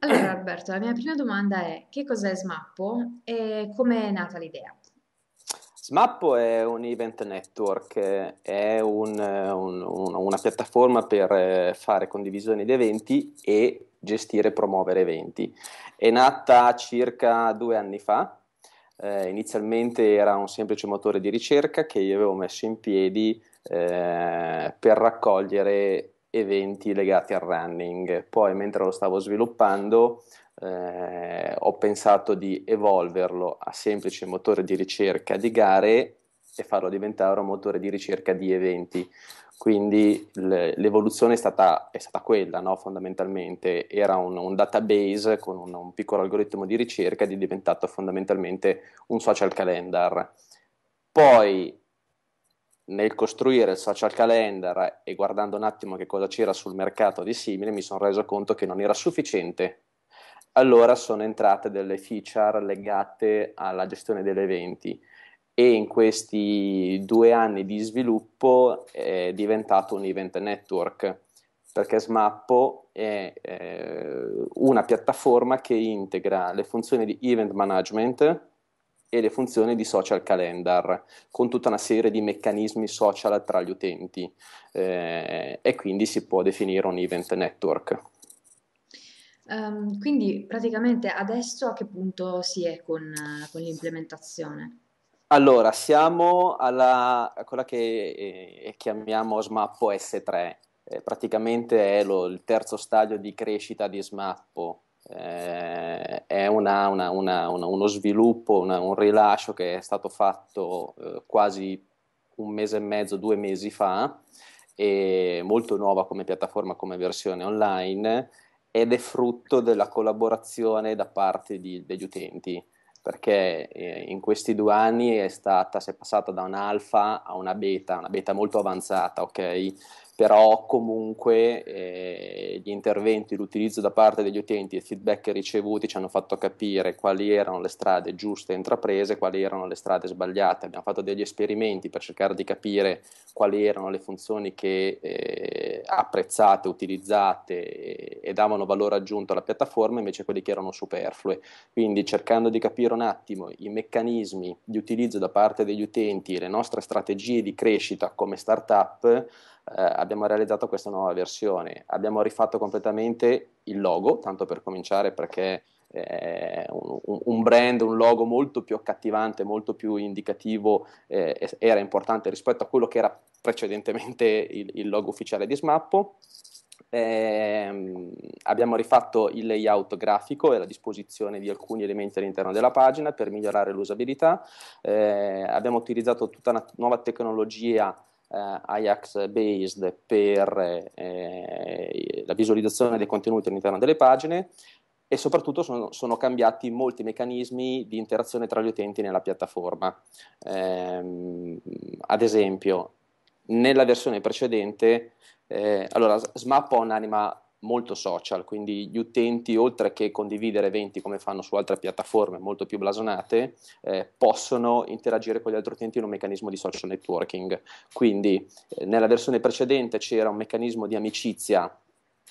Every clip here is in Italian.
Allora Alberto, la mia prima domanda è che cos'è Smappo e come è nata l'idea? Smappo è un event network, è un, un, una piattaforma per eh, fare condivisione di eventi e gestire e promuovere eventi. È nata circa due anni fa, eh, inizialmente era un semplice motore di ricerca che io avevo messo in piedi eh, per raccogliere eventi legati al running. Poi, mentre lo stavo sviluppando, eh, ho pensato di evolverlo a semplice motore di ricerca di gare e farlo diventare un motore di ricerca di eventi. Quindi le, l'evoluzione è stata, è stata quella, no? fondamentalmente era un, un database con un, un, piccolo algoritmo di ricerca ed è diventato fondamentalmente un social calendar. Poi nel costruire il social calendar e guardando un attimo che cosa c'era sul mercato di simile, mi sono reso conto che non era sufficiente. Allora sono entrate delle feature legate alla gestione degli eventi e in questi due anni di sviluppo è diventato un event network perché Smappo è eh, una piattaforma che integra le funzioni di event management, e le funzioni di social calendar, con tutta una serie di meccanismi social tra gli utenti eh, e quindi si può definire un event network. Um, quindi praticamente adesso a che punto si è con, con l'implementazione? Allora, siamo alla, a quella che eh, eh chiamiamo SMAPPO S3, eh, praticamente è lo, il terzo stadio di crescita di SMAPPO, eh, è una, una, una, uno sviluppo, un rilascio che è stato fatto eh, quasi un mese e mezzo, due mesi fa, è molto nuova come piattaforma, come versione online ed è frutto della collaborazione da parte di, degli utenti perché eh, in questi due anni è stata, si è passata da un'alfa a una beta, una beta molto avanzata, ok? però comunque eh, gli interventi, l'utilizzo da parte degli utenti e i feedback ricevuti ci hanno fatto capire quali erano le strade giuste intraprese, quali erano le strade sbagliate. Abbiamo fatto degli esperimenti per cercare di capire quali erano le funzioni che eh, apprezzate, utilizzate e, e davano valore aggiunto alla piattaforma, invece quelli che erano superflue. Quindi cercando di capire un attimo i meccanismi di utilizzo da parte degli utenti e le nostre strategie di crescita come startup, eh, abbiamo realizzato questa nuova versione. Abbiamo rifatto completamente il logo, tanto per cominciare perché eh, un, un, brand, un logo molto più accattivante, molto più indicativo eh, era importante rispetto a quello che era precedentemente il, il logo ufficiale di Smappo. Eh, abbiamo rifatto il layout grafico e la disposizione di alcuni elementi all'interno della pagina per migliorare l'usabilità. Eh, abbiamo utilizzato tutta una nuova tecnologia eh, Ajax based per eh, la visualizzazione dei contenuti all'interno delle pagine e soprattutto sono, sono, cambiati molti meccanismi di interazione tra gli utenti nella piattaforma. Eh, ad esempio, nella versione precedente, eh, allora, Smap ha un'anima molto social, quindi gli utenti oltre che condividere eventi come fanno su altre piattaforme molto più blasonate, eh, possono interagire con gli altri utenti in un meccanismo di social networking. Quindi eh, nella versione precedente c'era un meccanismo di amicizia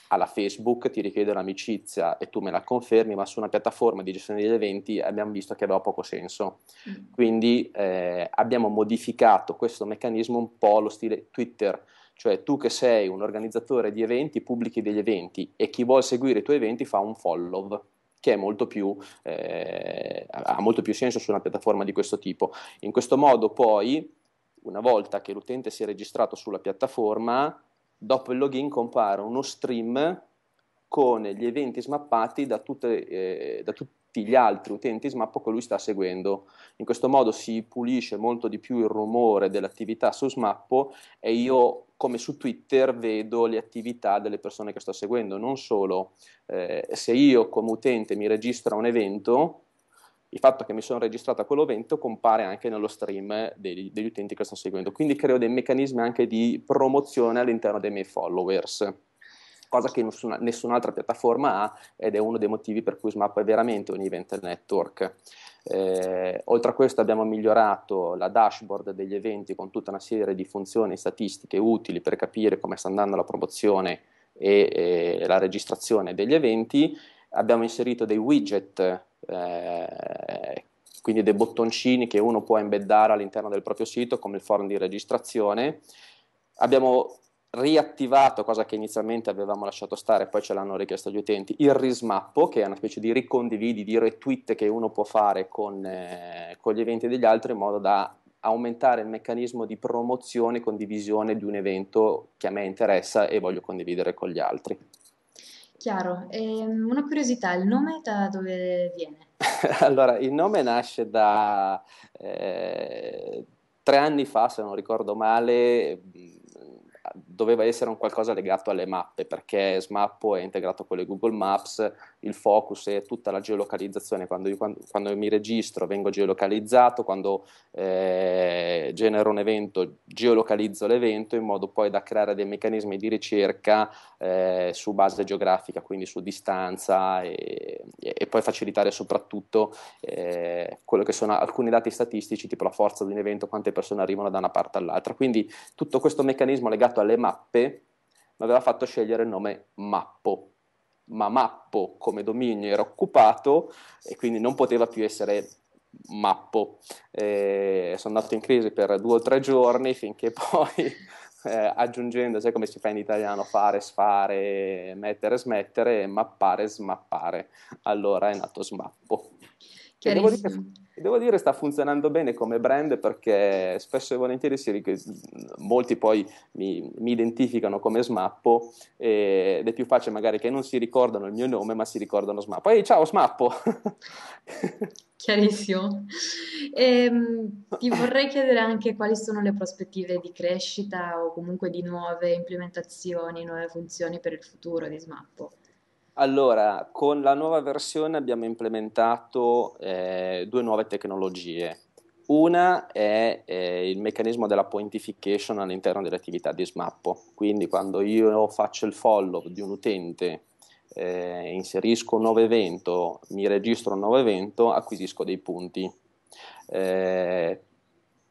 alla Facebook, ti richiede l'amicizia e tu me la confermi, ma su una piattaforma di gestione degli eventi abbiamo visto che aveva poco senso. Mm. Quindi eh, abbiamo modificato questo meccanismo un po' allo stile Twitter, cioè tu che sei un organizzatore di eventi pubblichi degli eventi e chi vuole seguire i tuoi eventi fa un follow che molto più, eh, ha molto più senso su una piattaforma di questo tipo. In questo modo poi, una volta che l'utente si è registrato sulla piattaforma, dopo il login compare uno stream con gli eventi smappati da, tutte, eh, da tutti gli altri utenti smappo che lui sta seguendo. In questo modo si pulisce molto di più il rumore dell'attività su smappo e io come su Twitter vedo le attività delle persone che sto seguendo. Non solo, eh, se io come utente mi registro a un evento, il fatto che mi sono registrato a quell'evento compare anche nello stream degli, degli utenti che sto seguendo. Quindi creo dei meccanismi anche di promozione all'interno dei miei followers cosa che nessuna, nessun'altra piattaforma ha ed è uno dei motivi per cui Smap è veramente un event network. Eh, oltre a questo abbiamo migliorato la dashboard degli eventi con tutta una serie di funzioni statistiche utili per capire come sta andando la promozione e, e la registrazione degli eventi. Abbiamo inserito dei widget, eh, quindi dei bottoncini che uno può embeddare all'interno del proprio sito come il forum di registrazione. Abbiamo riattivato, cosa che inizialmente avevamo lasciato stare, poi ce l'hanno richiesto gli utenti, il rismappo, che è una specie di ricondividi, di retweet che uno può fare con, eh, con gli eventi degli altri in modo da aumentare il meccanismo di promozione e condivisione di un evento che a me interessa e voglio condividere con gli altri. Chiaro, ehm, una curiosità, il nome da dove viene? allora, il nome nasce da... Eh, tre anni fa, se non ricordo male, doveva essere un qualcosa legato alle mappe, perché Smappo è integrato con le Google Maps il focus è tutta la geolocalizzazione, quando, io, quando, quando io mi registro vengo geolocalizzato, quando eh, genero un evento geolocalizzo l'evento in modo poi da creare dei meccanismi di ricerca eh, su base geografica, quindi su distanza e, e poi facilitare soprattutto eh, quello che sono alcuni dati statistici, tipo la forza di un evento, quante persone arrivano da una parte all'altra. Quindi tutto questo meccanismo legato alle mappe mi aveva fatto scegliere il nome Mappo ma Mappo come dominio era occupato e quindi non poteva più essere Mappo. Eh, sono andato in crisi per due o tre giorni finché poi eh, aggiungendo, sai come si fa in italiano, fare, sfare, mettere, smettere, mappare, smappare. Allora è nato smappo. E devo, dire, devo dire sta funzionando bene come brand perché spesso e volentieri si, molti poi mi, mi, identificano come Smappo ed è più facile magari che non si ricordano il mio nome ma si ricordano Smappo. Ehi ciao Smappo! Chiarissimo. E, ehm, ti vorrei chiedere anche quali sono le prospettive di crescita o comunque di nuove implementazioni, nuove funzioni per il futuro di Smappo. Allora, con la nuova versione abbiamo implementato eh, due nuove tecnologie. Una è eh, il meccanismo della pointification all'interno delle attività di smappo, quindi quando io faccio il follow di un utente, eh, inserisco un nuovo evento, mi registro un nuovo evento, acquisisco dei punti. Eh,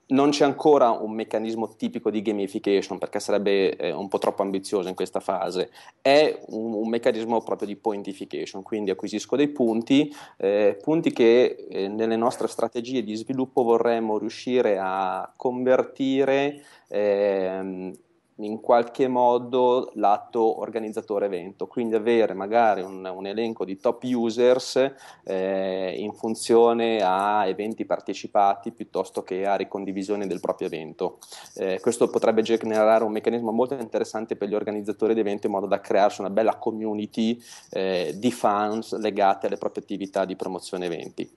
non c'è ancora un meccanismo tipico di gamification perché sarebbe eh, un po' troppo ambizioso in questa fase, è un, un, meccanismo proprio di pointification, quindi acquisisco dei punti, eh, punti che eh, nelle nostre strategie di sviluppo vorremmo riuscire a convertire ehm, in qualche modo l'atto organizzatore evento, quindi avere magari un, un elenco di top users eh, in funzione a eventi partecipati piuttosto che a ricondivisione del proprio evento. Eh, questo potrebbe generare un meccanismo molto interessante per gli organizzatori di eventi in modo da crearsi una bella community eh, di fans legate alle proprie attività di promozione eventi.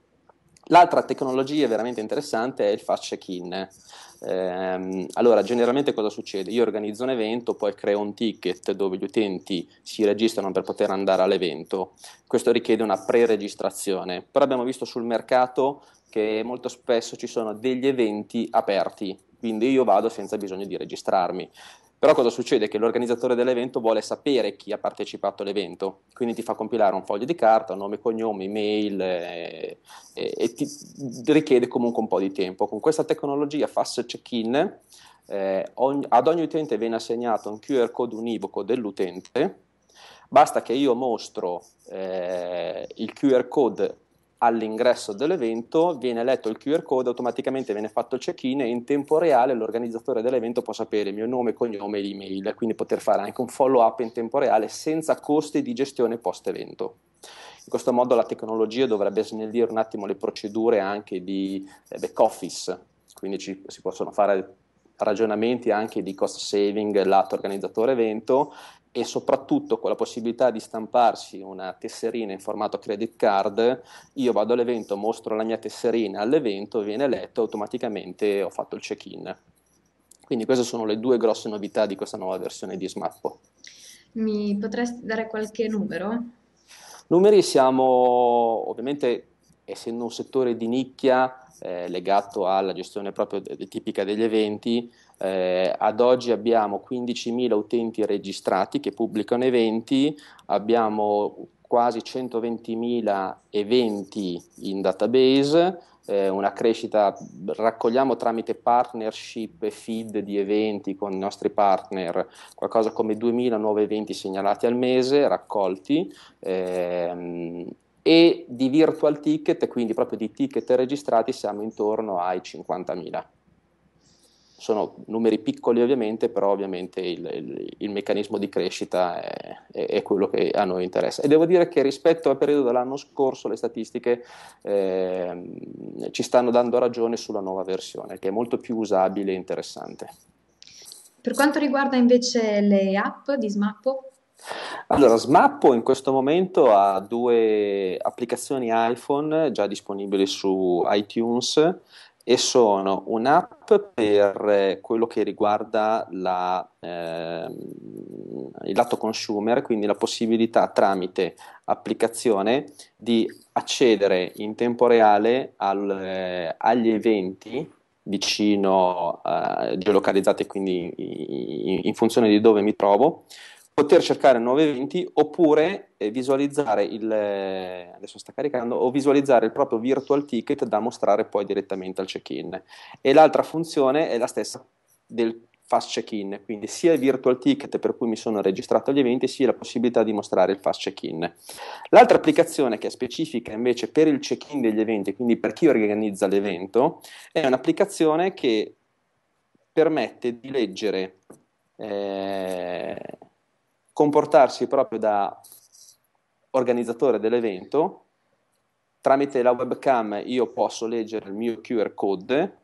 L'altra tecnologia veramente interessante è il fact check-in. Eh, allora, generalmente cosa succede? Io organizzo un evento, poi creo un ticket dove gli utenti si registrano per poter andare all'evento. Questo richiede una pre-registrazione, però abbiamo visto sul mercato che molto spesso ci sono degli eventi aperti, quindi io vado senza bisogno di registrarmi. Però cosa succede? Che l'organizzatore dell'evento vuole sapere chi ha partecipato all'evento, quindi ti fa compilare un foglio di carta, nome, cognome, email eh, eh, e ti richiede comunque un po' di tempo. Con questa tecnologia fast check-in eh, ogni, ad ogni utente viene assegnato un QR code univoco dell'utente, basta che io mostro eh, il QR code all'ingresso dell'evento viene letto il QR code, automaticamente viene fatto il check-in e in tempo reale l'organizzatore dell'evento può sapere il mio nome, cognome e l'email, quindi poter fare anche un follow up in tempo reale senza costi di gestione post evento. In questo modo la tecnologia dovrebbe snellire un attimo le procedure anche di eh, back office, quindi ci, si possono fare ragionamenti anche di cost saving lato organizzatore evento e soprattutto con la possibilità di stamparsi una tesserina in formato credit card, io vado all'evento, mostro la mia tesserina all'evento, viene letto automaticamente ho fatto il check-in. Quindi queste sono le due grosse novità di questa nuova versione di Smappo. Mi potresti dare qualche numero? Numeri siamo ovviamente essendo un settore di nicchia eh, legato alla gestione proprio de- tipica degli eventi, eh, ad oggi abbiamo 15.000 utenti registrati che pubblicano eventi, abbiamo quasi 120.000 eventi in database, eh, una crescita, raccogliamo tramite partnership e feed di eventi con i nostri partner, qualcosa come 2.000 nuovi eventi segnalati al mese, raccolti. Ehm, e di virtual ticket, quindi proprio di ticket registrati, siamo intorno ai 50.000 sono numeri piccoli ovviamente, però ovviamente il, il, il meccanismo di crescita è, è, è, quello che a noi interessa. E devo dire che rispetto al periodo dell'anno scorso le statistiche eh, ci stanno dando ragione sulla nuova versione, che è molto più usabile e interessante. Per quanto riguarda invece le app di Smappo, allora, Smappo in questo momento ha due applicazioni iPhone già disponibili su iTunes e sono un'app per eh, quello che riguarda la, eh, il lato consumer, quindi la possibilità tramite applicazione di accedere in tempo reale al, eh, agli eventi vicino, eh, geolocalizzati quindi in, in funzione di dove mi trovo, poter cercare nuovi eventi oppure eh, visualizzare il eh, adesso sta caricando o visualizzare il proprio virtual ticket da mostrare poi direttamente al check-in. E l'altra funzione è la stessa del fast check-in, quindi sia il virtual ticket per cui mi sono registrato agli eventi, sia la possibilità di mostrare il fast check-in. L'altra applicazione che è specifica invece per il check-in degli eventi, quindi per chi organizza l'evento, è un'applicazione che permette di leggere eh, comportarsi proprio da organizzatore dell'evento. Tramite la webcam io posso leggere il mio QR code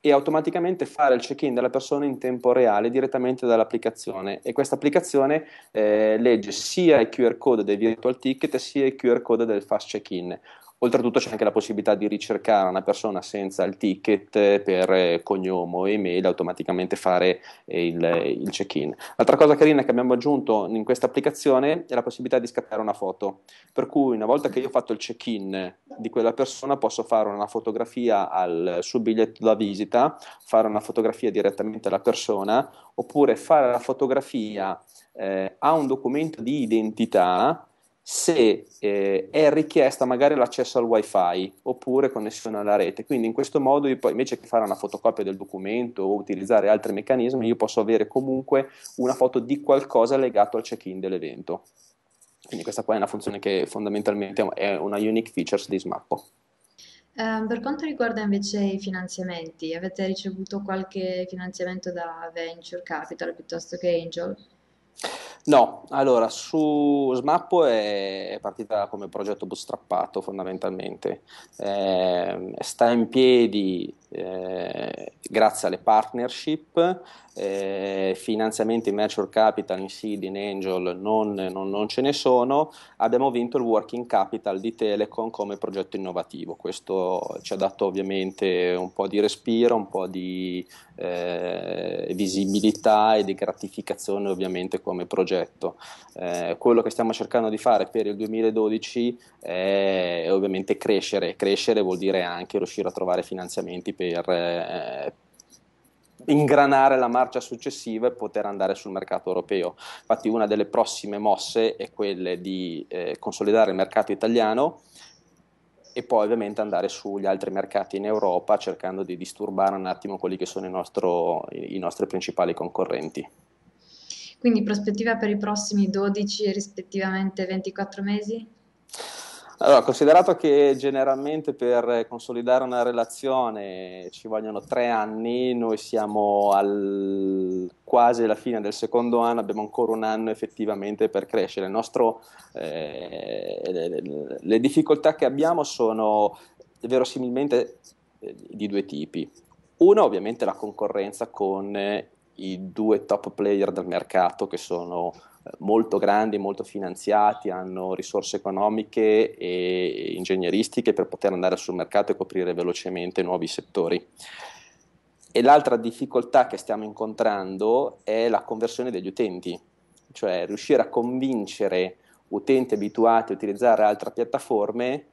e automaticamente fare il check-in della persona in tempo reale direttamente dall'applicazione e questa applicazione eh, legge sia il QR code del virtual ticket sia il QR code del fast check-in. Oltretutto c'è anche la possibilità di ricercare una persona senza il ticket eh, per eh, cognome o email e automaticamente fare eh, il, il, check-in. L'altra cosa carina che abbiamo aggiunto in questa applicazione è la possibilità di scattare una foto, per cui una volta che io ho fatto il check-in di quella persona posso fare una fotografia al suo biglietto da visita, fare una fotografia direttamente alla persona oppure fare la fotografia eh, a un documento di identità se eh, è richiesta magari l'accesso al wifi oppure connessione alla rete. Quindi in questo modo io poi invece che fare una fotocopia del documento o utilizzare altri meccanismi, io posso avere comunque una foto di qualcosa legato al check-in dell'evento. Quindi questa qua è una funzione che fondamentalmente è una unique feature di Smappo. Eh, per quanto riguarda invece i finanziamenti, avete ricevuto qualche finanziamento da venture capital piuttosto che angel? No, allora su Smappo è, partita come progetto bootstrappato fondamentalmente, eh, sta in piedi eh, grazie alle partnership, eh, finanziamenti Mature Capital in Seed, in Angel non, non, non, ce ne sono, abbiamo vinto il Working Capital di Telecom come progetto innovativo, questo ci ha dato ovviamente un po' di respiro, un po' di eh, visibilità e di gratificazione ovviamente come progetto. Eh, quello che stiamo cercando di fare per il 2012 è ovviamente crescere, crescere vuol dire anche riuscire a trovare finanziamenti per eh, ingranare la marcia successiva e poter andare sul mercato europeo. Infatti una delle prossime mosse è quella di eh, consolidare il mercato italiano e poi ovviamente andare sugli altri mercati in Europa cercando di disturbare un attimo quelli che sono nostro, i, i nostri principali concorrenti. Quindi prospettiva per i prossimi 12 e rispettivamente 24 mesi? Allora, considerato che generalmente per consolidare una relazione ci vogliono tre anni, noi siamo al, quasi alla fine del secondo anno, abbiamo ancora un anno effettivamente per crescere. Nostro, eh, le, le difficoltà che abbiamo sono verosimilmente eh, di due tipi. Uno ovviamente la concorrenza con eh, i due top player del mercato che sono molto grandi, molto finanziati, hanno risorse economiche e ingegneristiche per poter andare sul mercato e coprire velocemente nuovi settori. E l'altra difficoltà che stiamo incontrando è la conversione degli utenti, cioè riuscire a convincere utenti abituati a utilizzare altre piattaforme,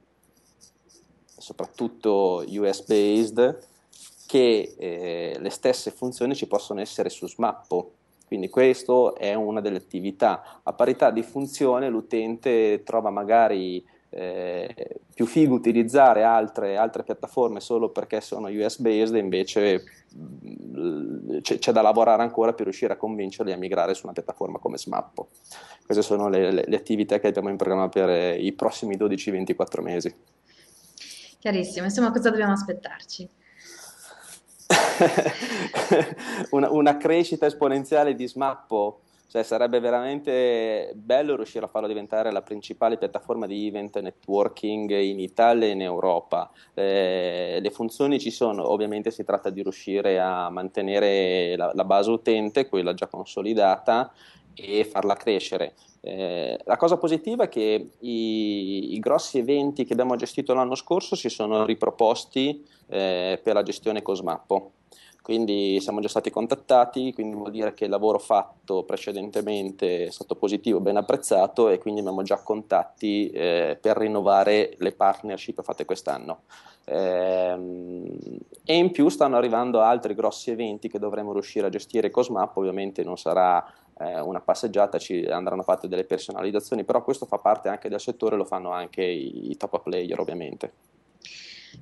soprattutto US based, che eh, le stesse funzioni ci possono essere su Smappo quindi questa è una delle attività. A parità di funzione l'utente trova magari eh, più figo utilizzare altre, altre, piattaforme solo perché sono US based, e invece mm, c'è, c'è, da lavorare ancora per riuscire a convincerli a migrare su una piattaforma come Smappo. Queste sono le, le, le attività che abbiamo in programma per eh, i prossimi 12-24 mesi. Chiarissimo, insomma cosa dobbiamo aspettarci? una, una, crescita esponenziale di Smappo. Cioè, sarebbe veramente bello riuscire a farlo diventare la principale piattaforma di event networking in Italia e in Europa. Eh, le funzioni ci sono, ovviamente si tratta di riuscire a mantenere la, la base utente, quella già consolidata, e farla crescere. Eh, la cosa positiva è che i, i, grossi eventi che abbiamo gestito l'anno scorso si sono riproposti eh, per la gestione Cosmappo quindi siamo già stati contattati, quindi vuol dire che il lavoro fatto precedentemente è stato positivo, ben apprezzato e quindi abbiamo già contatti eh, per rinnovare le partnership fatte quest'anno. Eh, e in più stanno arrivando altri grossi eventi che dovremo riuscire a gestire Cosmap, ovviamente non sarà eh, una passeggiata, ci andranno fatte delle personalizzazioni, però questo fa parte anche del settore, lo fanno anche i, i top player ovviamente.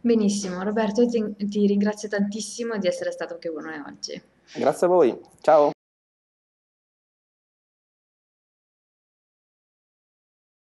Benissimo, Roberto, ti, ti ringrazio tantissimo di essere stato anche con noi oggi. Grazie a voi, ciao.